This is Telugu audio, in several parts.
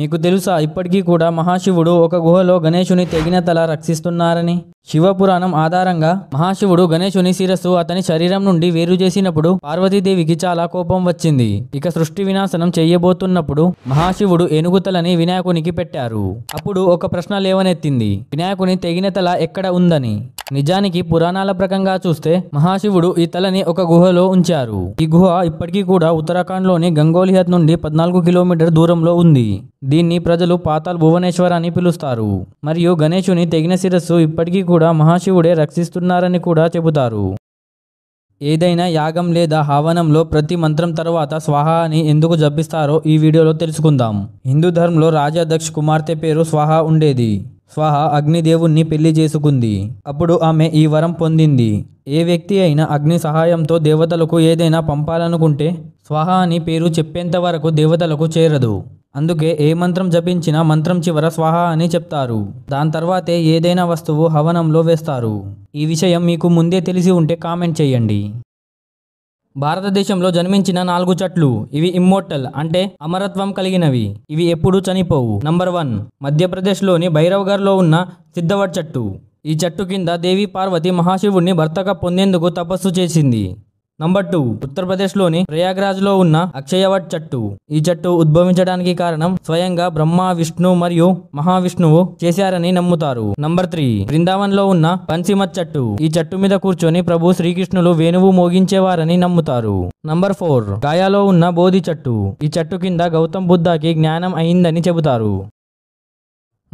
మీకు తెలుసా ఇప్పటికీ కూడా మహాశివుడు ఒక గుహలో గణేశుని తెగిన తల రక్షిస్తున్నారని శివపురాణం ఆధారంగా మహాశివుడు గణేశుని శిరస్సు అతని శరీరం నుండి వేరు చేసినప్పుడు పార్వతీదేవికి చాలా కోపం వచ్చింది ఇక సృష్టి వినాశనం చేయబోతున్నప్పుడు మహాశివుడు ఏనుగుతలని వినాయకునికి పెట్టారు అప్పుడు ఒక ప్రశ్న లేవనెత్తింది వినాయకుని తెగిన తల ఎక్కడ ఉందని నిజానికి పురాణాల ప్రకంగా చూస్తే మహాశివుడు ఈ తలని ఒక గుహలో ఉంచారు ఈ గుహ ఇప్పటికీ కూడా ఉత్తరాఖండ్ లోని గంగోలిహత్ నుండి పద్నాలుగు కిలోమీటర్ దూరంలో ఉంది దీన్ని ప్రజలు పాతాల్ భువనేశ్వర్ అని పిలుస్తారు మరియు గణేశుని తెగిన శిరస్సు ఇప్పటికీ కూడా మహాశివుడే రక్షిస్తున్నారని కూడా చెబుతారు ఏదైనా యాగం లేదా హావనంలో ప్రతి మంత్రం తర్వాత స్వాహ అని ఎందుకు జపిస్తారో ఈ వీడియోలో తెలుసుకుందాం హిందూ ధర్మంలో రాజా దక్ష్ కుమార్తె పేరు స్వాహ ఉండేది స్వాహ అగ్నిదేవుణ్ణి పెళ్లి చేసుకుంది అప్పుడు ఆమె ఈ వరం పొందింది ఏ వ్యక్తి అయినా అగ్ని సహాయంతో దేవతలకు ఏదైనా పంపాలనుకుంటే స్వాహ అని పేరు చెప్పేంత వరకు దేవతలకు చేరదు అందుకే ఏ మంత్రం జపించినా మంత్రం చివర స్వాహ అని చెప్తారు దాని తర్వాతే ఏదైనా వస్తువు హవనంలో వేస్తారు ఈ విషయం మీకు ముందే తెలిసి ఉంటే కామెంట్ చేయండి భారతదేశంలో జన్మించిన నాలుగు చెట్లు ఇవి ఇమ్మోర్టల్ అంటే అమరత్వం కలిగినవి ఇవి ఎప్పుడూ చనిపోవు నంబర్ వన్ మధ్యప్రదేశ్లోని భైరవ్గర్లో ఉన్న సిద్ధవడ్ చెట్టు ఈ చెట్టు కింద దేవి పార్వతి మహాశివుణ్ణి భర్తగా పొందేందుకు తపస్సు చేసింది నంబర్ టూ ప్రయాగ్రాజ్ లో ఉన్న అక్షయవట్ చట్టు ఈ చెట్టు ఉద్భవించడానికి కారణం స్వయంగా బ్రహ్మ విష్ణు మరియు మహావిష్ణువు చేశారని నమ్ముతారు నంబర్ త్రీ బృందావన్లో ఉన్న పంచిమత్ చట్టు ఈ చెట్టు మీద కూర్చొని ప్రభు శ్రీకృష్ణులు వేణువు మోగించేవారని నమ్ముతారు నంబర్ ఫోర్ గాయాలో ఉన్న బోధి చట్టు ఈ చెట్టు కింద గౌతమ్ బుద్ధకి జ్ఞానం అయిందని చెబుతారు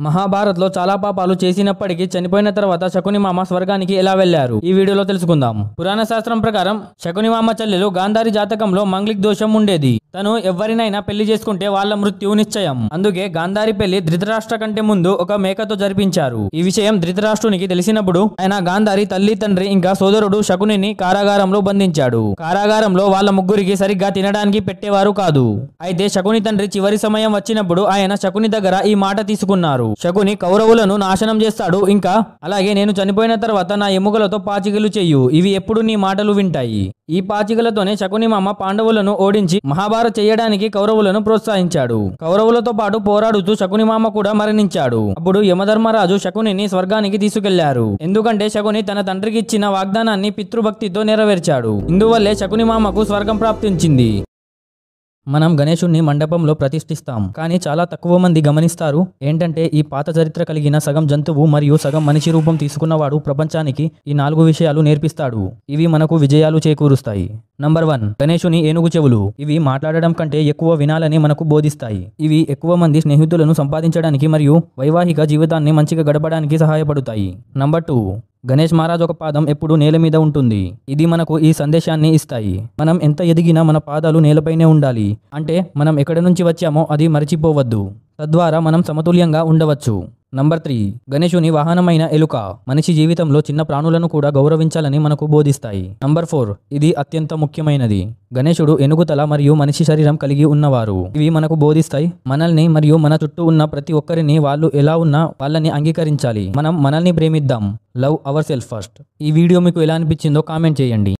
మహాభారత్లో చాలా పాపాలు చేసినప్పటికీ చనిపోయిన తర్వాత శకుని మామ స్వర్గానికి ఎలా వెళ్లారు ఈ వీడియోలో తెలుసుకుందాం పురాణ శాస్త్రం ప్రకారం శకుని మామ చెల్లెలు గాంధారి జాతకంలో మంగ్లిక్ దోషం ఉండేది తను ఎవరినైనా పెళ్లి చేసుకుంటే వాళ్ళ మృత్యు నిశ్చయం అందుకే గాంధారి పెళ్లి ధృతరాష్ట్ర కంటే ముందు ఒక మేకతో జరిపించారు ఈ విషయం ధృతరాష్ట్రునికి తెలిసినప్పుడు ఆయన గాంధారి తల్లి తండ్రి ఇంకా సోదరుడు శకునిని కారాగారంలో బంధించాడు కారాగారంలో వాళ్ళ ముగ్గురికి సరిగ్గా తినడానికి పెట్టేవారు కాదు అయితే శకుని తండ్రి చివరి సమయం వచ్చినప్పుడు ఆయన శకుని దగ్గర ఈ మాట తీసుకున్నారు శకుని కౌరవులను నాశనం చేస్తాడు ఇంకా అలాగే నేను చనిపోయిన తర్వాత నా ఎముకలతో పాచికలు చెయ్యు ఇవి ఎప్పుడు నీ మాటలు వింటాయి ఈ పాచికలతోనే శకునిమామ పాండవులను ఓడించి మహాభారత చేయడానికి కౌరవులను ప్రోత్సహించాడు కౌరవులతో పాటు పోరాడుతూ శకునిమామ కూడా మరణించాడు అప్పుడు యమధర్మరాజు శకునిని స్వర్గానికి తీసుకెళ్లారు ఎందుకంటే శకుని తన తండ్రికి ఇచ్చిన వాగ్దానాన్ని పితృభక్తితో నెరవేర్చాడు ఇందువల్లే శకునిమామకు స్వర్గం ప్రాప్తించింది మనం గణేశుణ్ణి మండపంలో ప్రతిష్ఠిస్తాం కానీ చాలా తక్కువ మంది గమనిస్తారు ఏంటంటే ఈ పాత చరిత్ర కలిగిన సగం జంతువు మరియు సగం మనిషి రూపం తీసుకున్నవాడు ప్రపంచానికి ఈ నాలుగు విషయాలు నేర్పిస్తాడు ఇవి మనకు విజయాలు చేకూరుస్తాయి నంబర్ వన్ గణేశుని ఏనుగు చెవులు ఇవి మాట్లాడడం కంటే ఎక్కువ వినాలని మనకు బోధిస్తాయి ఇవి ఎక్కువ మంది స్నేహితులను సంపాదించడానికి మరియు వైవాహిక జీవితాన్ని మంచిగా గడపడానికి సహాయపడతాయి నంబర్ టూ గణేష్ మహారాజ్ ఒక పాదం ఎప్పుడు నేల మీద ఉంటుంది ఇది మనకు ఈ సందేశాన్ని ఇస్తాయి మనం ఎంత ఎదిగినా మన పాదాలు నేలపైనే ఉండాలి అంటే మనం ఎక్కడి నుంచి వచ్చామో అది మరచిపోవద్దు తద్వారా మనం సమతుల్యంగా ఉండవచ్చు నంబర్ త్రీ గణేశుని వాహనమైన ఎలుక మనిషి జీవితంలో చిన్న ప్రాణులను కూడా గౌరవించాలని మనకు బోధిస్తాయి నంబర్ ఫోర్ ఇది అత్యంత ముఖ్యమైనది గణేశుడు ఎనుగుతల మరియు మనిషి శరీరం కలిగి ఉన్నవారు ఇవి మనకు బోధిస్తాయి మనల్ని మరియు మన చుట్టూ ఉన్న ప్రతి ఒక్కరిని వాళ్ళు ఎలా ఉన్నా వాళ్ళని అంగీకరించాలి మనం మనల్ని ప్రేమిద్దాం లవ్ అవర్ సెల్ఫ్ ఫస్ట్ ఈ వీడియో మీకు ఎలా అనిపించిందో కామెంట్ చేయండి